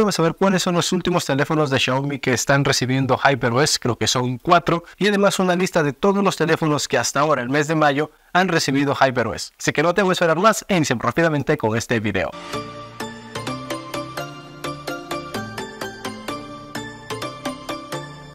vamos a ver cuáles son los últimos teléfonos de Xiaomi que están recibiendo HyperOS, creo que son cuatro, y además una lista de todos los teléfonos que hasta ahora, el mes de mayo, han recibido HyperOS. Así que no te voy a esperar más e iniciamos rápidamente con este video.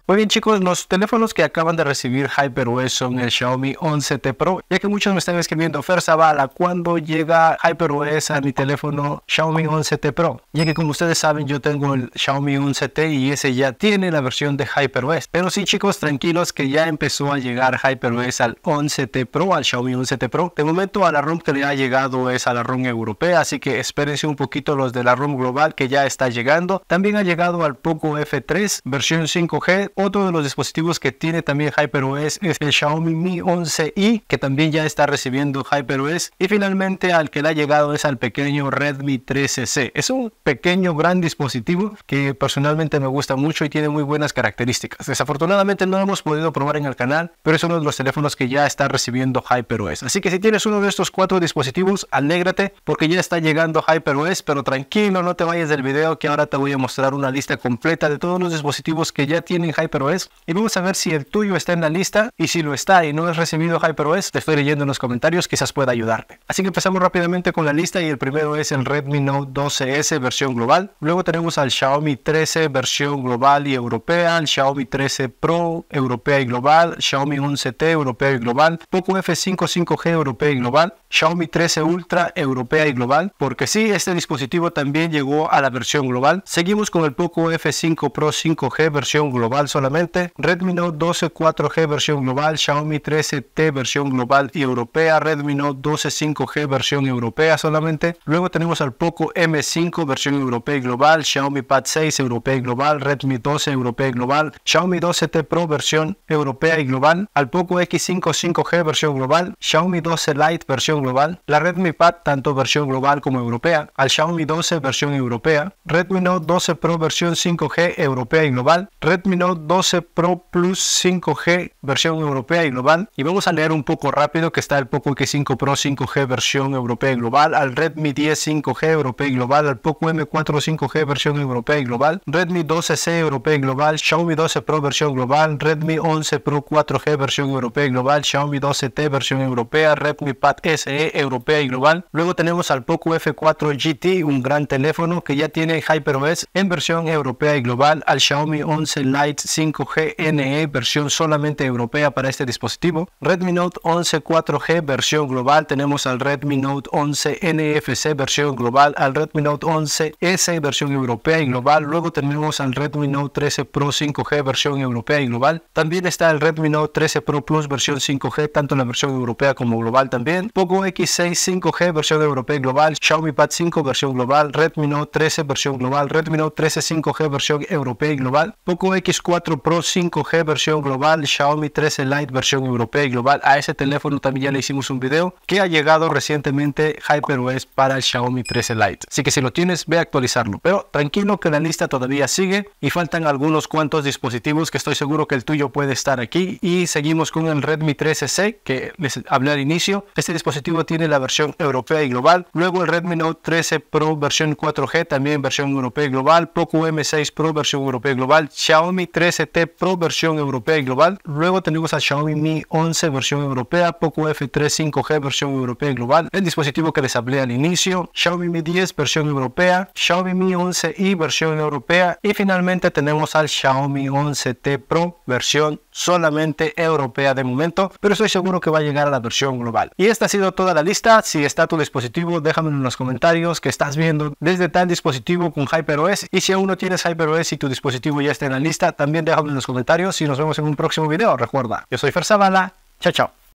Muy bien chicos, los teléfonos que acaban de recibir HyperOS son el Xiaomi 11T Pro, ya que muchos me están escribiendo, Fer Zavala, ¿cuándo llega HyperOS a mi teléfono Xiaomi 11T Pro? Ya que como ustedes saben, yo tengo el Xiaomi 11T y ese ya tiene la versión de HyperOS. Pero sí chicos, tranquilos que ya empezó a llegar HyperOS al 11T Pro, al Xiaomi 11T Pro. De momento a la ROM que le ha llegado es a la ROM europea, así que espérense un poquito los de la ROM global que ya está llegando. También ha llegado al Poco F3, versión 5G otro de los dispositivos que tiene también HyperOS es el Xiaomi Mi 11i, que también ya está recibiendo HyperOS. Y finalmente al que le ha llegado es al pequeño Redmi 13C. Es un pequeño, gran dispositivo que personalmente me gusta mucho y tiene muy buenas características. Desafortunadamente no lo hemos podido probar en el canal, pero es uno de los teléfonos que ya está recibiendo HyperOS. Así que si tienes uno de estos cuatro dispositivos, alégrate porque ya está llegando HyperOS, pero tranquilo, no te vayas del video que ahora te voy a mostrar una lista completa de todos los dispositivos que ya tienen HyperOS HyperOS y vamos a ver si el tuyo está en la lista y si lo está y no has recibido HyperOS, te estoy leyendo en los comentarios, quizás pueda ayudarte. Así que empezamos rápidamente con la lista y el primero es el Redmi Note 12S versión global. Luego tenemos al Xiaomi 13 versión global y europea, el Xiaomi 13 Pro europea y global, Xiaomi 11T europea y global, Poco F5 5G europea y global, Xiaomi 13 Ultra europea y global, porque sí, este dispositivo también llegó a la versión global. Seguimos con el Poco F5 Pro 5G versión global solamente, Redmi Note 12 4G versión global, Xiaomi 13T versión global y europea, Redmi Note 12 5G versión europea solamente. Luego tenemos al Poco M5 versión europea y global, Xiaomi Pad 6 europea y global, Redmi 12 europea y global, Xiaomi 12T Pro versión europea y global, al Poco X5 5G versión global, Xiaomi 12 Lite versión global, la Redmi Pad tanto versión global como europea, al Xiaomi 12 versión europea, Redmi Note 12 Pro versión 5G europea y global, Redmi Note 12 Pro Plus 5G versión europea y global. Y vamos a leer un poco rápido que está el Poco X5 Pro 5G versión europea y global, al Redmi 10 5G europea y global, al Poco M4 5G versión europea y global, Redmi 12C europea y global, Xiaomi 12 Pro versión global, Redmi 11 Pro 4G versión europea y global, Xiaomi 12T versión europea, Redmi Pad SE europea y global. Luego tenemos al Poco F4 GT, un gran teléfono que ya tiene HyperOS en versión europea y global, al Xiaomi 11 Lite 5G NE versión solamente europea para este dispositivo. Redmi Note 11 4G versión global. Tenemos al Redmi Note 11 NFC versión global. Al Redmi Note 11 S versión europea y global. Luego tenemos al Redmi Note 13 Pro 5G versión europea y global. También está el Redmi Note 13 Pro Plus versión 5G, tanto en la versión europea como global también. Poco X6 5G versión europea y global. Xiaomi Pad 5 versión global. Redmi Note 13 versión global. Redmi Note 13 5G versión europea y global. Poco X4 Pro 5G versión global, Xiaomi 13 Lite versión europea y global. A ese teléfono también ya le hicimos un video que ha llegado recientemente HyperOS para el Xiaomi 13 Lite. Así que si lo tienes, ve a actualizarlo. Pero tranquilo que la lista todavía sigue y faltan algunos cuantos dispositivos que estoy seguro que el tuyo puede estar aquí. Y seguimos con el Redmi 13C que les hablé al inicio. Este dispositivo tiene la versión europea y global. Luego el Redmi Note 13 Pro versión 4G, también versión europea y global. Poco M6 Pro versión europea y global. Xiaomi 13 ST Pro versión europea y global. Luego tenemos a Xiaomi Mi 11 versión europea, Poco F3 5G versión europea y global, el dispositivo que les hablé al inicio, Xiaomi Mi 10 versión europea, Xiaomi Mi 11i versión europea y finalmente tenemos al Xiaomi 11T Pro versión solamente europea de momento, pero estoy seguro que va a llegar a la versión global. Y esta ha sido toda la lista. Si está tu dispositivo, déjame en los comentarios que estás viendo desde tal dispositivo con HyperOS y si aún no tienes HyperOS y tu dispositivo ya está en la lista, también también en los comentarios y nos vemos en un próximo video. Recuerda, yo soy Fer Zavala. Chao, chao.